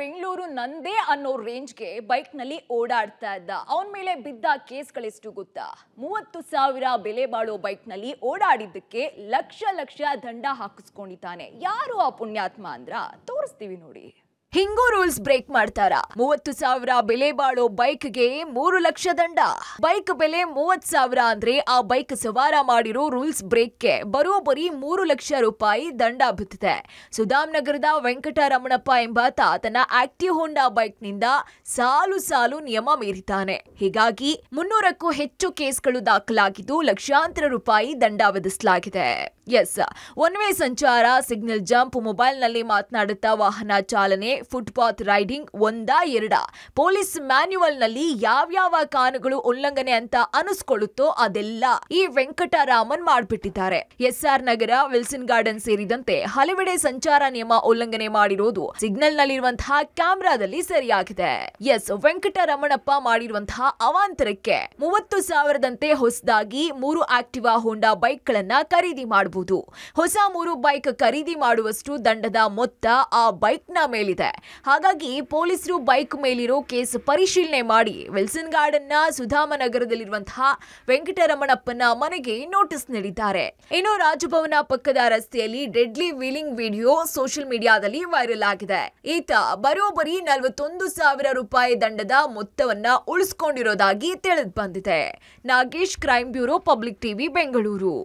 ಬೆಂಗಳೂರು ನಂದೇ ಅನ್ನೋ ರೇಂಜ್ಗೆ ಬೈಕ್ನಲ್ಲಿ ಓಡಾಡ್ತಾ ಇದ್ದ ಅವನ ಮೇಲೆ ಬಿದ್ದ ಕೇಸ್ಗಳೆಷ್ಟು ಗೊತ್ತಾ ಮೂವತ್ತು ಸಾವಿರ ಬೆಲೆ ಬಾಳೋ ಬೈಕ್ನಲ್ಲಿ ಓಡಾಡಿದ್ದಕ್ಕೆ ಲಕ್ಷ ಲಕ್ಷ ದಂಡ ಹಾಕಿಸ್ಕೊಂಡಿದ್ದಾನೆ ಯಾರು ಆ ಪುಣ್ಯಾತ್ಮ ಅಂದ್ರ ತೋರಿಸ್ತೀವಿ ನೋಡಿ ರೂಲ್ಸ್ ಬ್ರೇಕ್ ಮಾಡ್ತಾರ ಮೂವತ್ತು ಸಾವಿರ ಬೆಲೆ ಬಾಳೋ ಗೆ ಮೂರು ಲಕ್ಷ ದಂಡ ಬೈಕ್ ಬೆಲೆ ಮೂವತ್ ಸಾವಿರ ಅಂದ್ರೆ ಆ ಬೈಕ್ ಸವಾರ ಮಾಡಿರೋ ರೂಲ್ಸ್ ಬ್ರೇಕ್ಗೆ ಬರೋಬ್ಬರಿ ಮೂರು ಲಕ್ಷ ರೂಪಾಯಿ ದಂಡ ಸುಧಾಮ್ ನಗರದ ವೆಂಕಟರಮಣಪ್ಪ ಎಂಬಾತ ತನ್ನ ಆಕ್ಟಿವ್ ಹೋಂಡಾ ಬೈಕ್ ನಿಂದ ಸಾಲು ಸಾಲು ನಿಯಮ ಮೀರಿದ್ದಾನೆ ಹೀಗಾಗಿ ಮುನ್ನೂರಕ್ಕೂ ಹೆಚ್ಚು ಗಳು ದಾಖಲಾಗಿದ್ದು ಲಕ್ಷಾಂತರ ರೂಪಾಯಿ ದಂಡ ವಿಧಿಸಲಾಗಿದೆ ಎಸ್ ಒನ್ ವೇ ಸಂಚಾರ ಸಿಗ್ನಲ್ ಜಂಪ್ ಮೊಬೈಲ್ ನಲ್ಲಿ ಮಾತನಾಡುತ್ತಾ ವಾಹನ ಚಾಲನೆ ಫುಟ್ಪಾತ್ ರೈಡಿಂಗ್ ಒಂದ ಎರಡ ಪೊಲೀಸ್ ಯಾವ ಯಾವ್ಯಾವ ಕಾನೂನುಗಳು ಉಲ್ಲಂಘನೆ ಅಂತ ಅನಿಸ್ಕೊಳ್ಳುತ್ತೋ ಅದೆಲ್ಲ ಈ ವೆಂಕಟರಾಮನ್ ಮಾಡ್ಬಿಟ್ಟಿದ್ದಾರೆ ಎಸ್ಆರ್ ನಗರ ವಿಲ್ಸನ್ ಗಾರ್ಡನ್ ಸೇರಿದಂತೆ ಹಲವೆಡೆ ಸಂಚಾರ ನಿಯಮ ಉಲ್ಲಂಘನೆ ಮಾಡಿರೋದು ಸಿಗ್ನಲ್ ನಲ್ಲಿರುವಂತಹ ಕ್ಯಾಮೆರಾದಲ್ಲಿ ಸರಿಯಾಗಿದೆ ಎಸ್ ವೆಂಕಟರಮಣಪ್ಪ ಮಾಡಿರುವಂತಹ ಅವಾಂತರಕ್ಕೆ ಮೂವತ್ತು ಸಾವಿರದಂತೆ ಹೊಸದಾಗಿ ಮೂರು ಆಕ್ಟಿವಾ ಹೋಂಡಾ ಗಳನ್ನ ಖರೀದಿ ಮಾಡಬಹುದು ಹೊಸ ಮೂರು ಬೈಕ್ ಖರೀದಿ ಮಾಡುವಷ್ಟು ದಂಡದ ಮೊತ್ತ ಆ ಬೈಕ್ ನ ಮೇಲಿದೆ ಹಾಗಾಗಿ ಹಾಗಾಗಿ ಪೊಲೀಸರು ಬೈಕ್ ಮೇಲಿರೋ ಕೇಸ್ ಪರಿಶೀಲನೆ ಮಾಡಿ ವಿಲ್ಸನ್ ಗಾರ್ಡನ್ನ ಸುಧಾಮನಗರದಲ್ಲಿರುವಂತಹ ವೆಂಕಟರಮಣಪ್ಪನ ಮನೆಗೆ ನೋಟಿಸ್ ನೀಡಿದ್ದಾರೆ ಇನ್ನು ರಾಜಭವನ ಪಕ್ಕದ ರಸ್ತೆಯಲ್ಲಿ ಡೆಡ್ಲಿ ವೀಲಿಂಗ್ ವಿಡಿಯೋ ಸೋಷಿಯಲ್ ಮೀಡಿಯಾದಲ್ಲಿ ವೈರಲ್ ಆಗಿದೆ ಈತ ಬರೋಬರಿ ನಲವತ್ತೊಂದು ಸಾವಿರ ರೂಪಾಯಿ ದಂಡದ ಮೊತ್ತವನ್ನ ಉಳಿಸಿಕೊಂಡಿರೋದಾಗಿ ತಿಳಿದು ಬಂದಿದೆ Nagesh crime bureau public TV Bengaluru